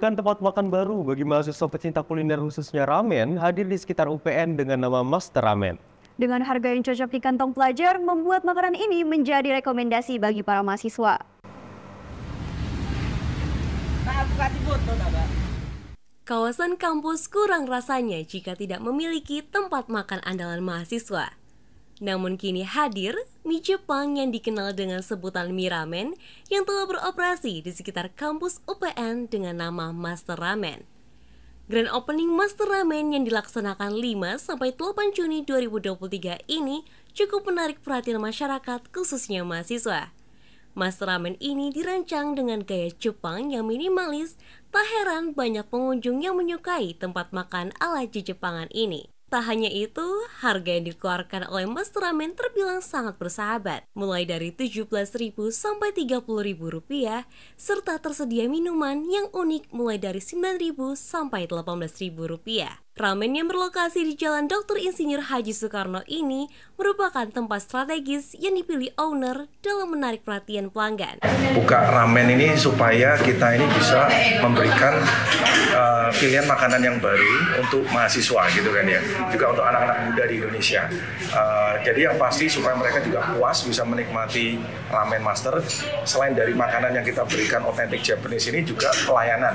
Pembukaan tempat makan baru bagi mahasiswa pecinta kuliner khususnya ramen hadir di sekitar UPN dengan nama Master Ramen. Dengan harga yang cocok di kantong pelajar, membuat makanan ini menjadi rekomendasi bagi para mahasiswa. Kawasan kampus kurang rasanya jika tidak memiliki tempat makan andalan mahasiswa. Namun kini hadir mie Jepang yang dikenal dengan sebutan mie ramen yang telah beroperasi di sekitar kampus UPN dengan nama Master Ramen. Grand opening Master Ramen yang dilaksanakan 5 sampai 8 Juni 2023 ini cukup menarik perhatian masyarakat khususnya mahasiswa. Master Ramen ini dirancang dengan gaya Jepang yang minimalis, tak heran banyak pengunjung yang menyukai tempat makan ala Jepangan ini. Tak hanya itu, harga yang dikeluarkan oleh Mas Ramen terbilang sangat bersahabat, mulai dari Rp17.000 sampai Rp30.000, serta tersedia minuman yang unik mulai dari Rp9.000 sampai Rp18.000. Ramen yang berlokasi di Jalan Dr. Insinyur Haji Soekarno ini merupakan tempat strategis yang dipilih owner dalam menarik perhatian pelanggan. Buka ramen ini supaya kita ini bisa memberikan uh, pilihan makanan yang baru untuk mahasiswa gitu kan ya, juga untuk anak-anak muda di Indonesia. Uh, jadi yang pasti supaya mereka juga puas bisa menikmati ramen master. Selain dari makanan yang kita berikan otentik Japanese ini juga pelayanan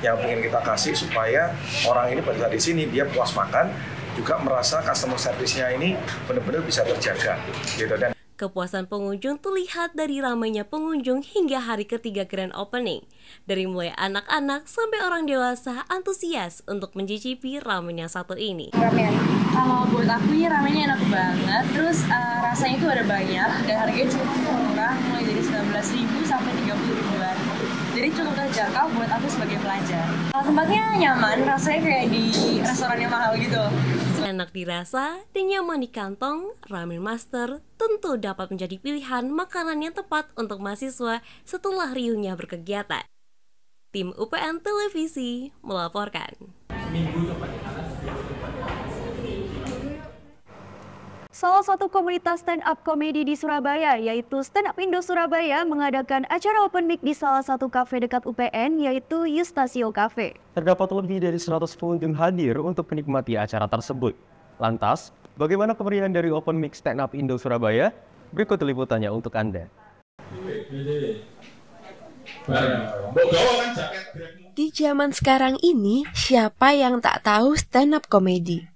yang ingin kita kasih supaya orang ini pada saat di sini dia puas makan juga merasa customer service-nya ini benar-benar bisa terjaga gitu dan Kepuasan pengunjung terlihat dari ramainya pengunjung hingga hari ketiga grand opening. Dari mulai anak-anak sampai orang dewasa antusias untuk mencicipi ramen yang satu ini. Ramen. Kalau buat aku ini ramennya enak banget. Terus uh, rasanya itu ada banyak dan harganya cukup murah, mulai dari terjangkau iya, buat aku sebagai pelajar. Tempatnya nyaman, rasanya kayak di restoran yang mahal gitu. Enak dirasa dan nyaman di kantong, Ramen Master tentu dapat menjadi pilihan makanan yang tepat untuk mahasiswa setelah riuhnya berkegiatan. Tim UPN Televisi melaporkan. Salah satu komunitas stand-up komedi di Surabaya, yaitu Stand Up Indo Surabaya, mengadakan acara open mic di salah satu kafe dekat UPN, yaitu Yustasio Cafe. Terdapat lebih dari 100 pengunjung hadir untuk menikmati acara tersebut. Lantas, bagaimana kemeriahan dari open mic Stand Up Indo Surabaya? Berikut liputannya untuk Anda. Di zaman sekarang ini, siapa yang tak tahu stand up komedi?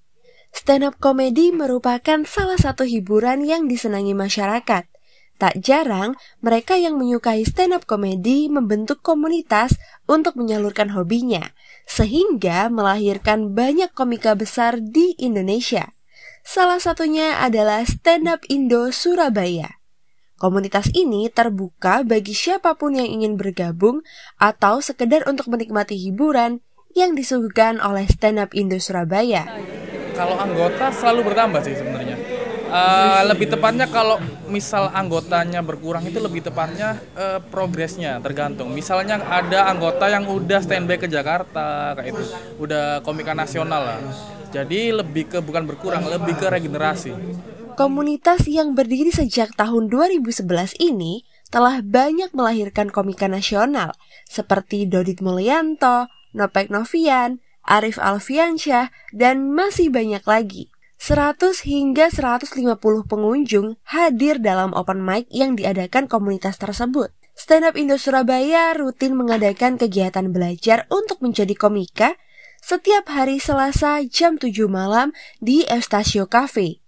Stand up komedi merupakan salah satu hiburan yang disenangi masyarakat. Tak jarang, mereka yang menyukai stand up komedi membentuk komunitas untuk menyalurkan hobinya, sehingga melahirkan banyak komika besar di Indonesia. Salah satunya adalah Stand Up Indo Surabaya. Komunitas ini terbuka bagi siapapun yang ingin bergabung atau sekedar untuk menikmati hiburan yang disuguhkan oleh Stand Up Indo Surabaya kalau anggota selalu bertambah sih sebenarnya. Uh, lebih tepatnya kalau misal anggotanya berkurang itu lebih tepatnya uh, progresnya tergantung. Misalnya ada anggota yang udah standby ke Jakarta kayak itu, udah komika nasional lah. Jadi lebih ke bukan berkurang, lebih ke regenerasi. Komunitas yang berdiri sejak tahun 2011 ini telah banyak melahirkan komika nasional seperti Dodit Mulyanto, Nopek Novian, Arif Alfiansyah, dan masih banyak lagi. 100 hingga 150 pengunjung hadir dalam open mic yang diadakan komunitas tersebut. Stand Up Indo Surabaya rutin mengadakan kegiatan belajar untuk menjadi komika setiap hari Selasa jam 7 malam di Eustachio Cafe.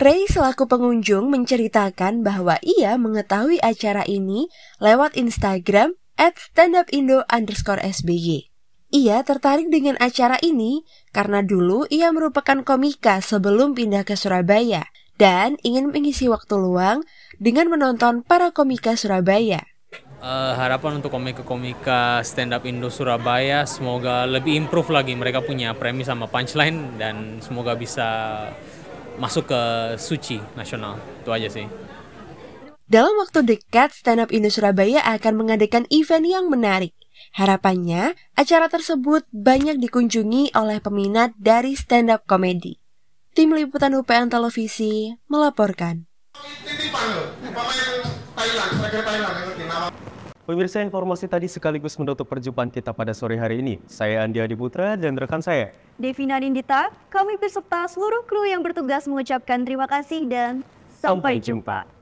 Ray selaku pengunjung menceritakan bahwa ia mengetahui acara ini lewat Instagram at standupindo underscore sby. Ia tertarik dengan acara ini karena dulu ia merupakan komika sebelum pindah ke Surabaya dan ingin mengisi waktu luang dengan menonton para komika Surabaya. Uh, harapan untuk komika-komika stand up Indo Surabaya semoga lebih improve lagi mereka punya premis sama punchline dan semoga bisa masuk ke suci nasional. Itu aja sih. Dalam waktu dekat, Stand Up Indo Surabaya akan mengadakan event yang menarik Harapannya, acara tersebut banyak dikunjungi oleh peminat dari stand-up komedi. Tim Liputan UPN Televisi melaporkan. Pemirsa informasi tadi sekaligus menutup perjumpaan kita pada sore hari ini. Saya Andi Adi Putra dan rekan saya. Devina Dindita, kami beserta seluruh kru yang bertugas mengucapkan terima kasih dan sampai, sampai jumpa. jumpa.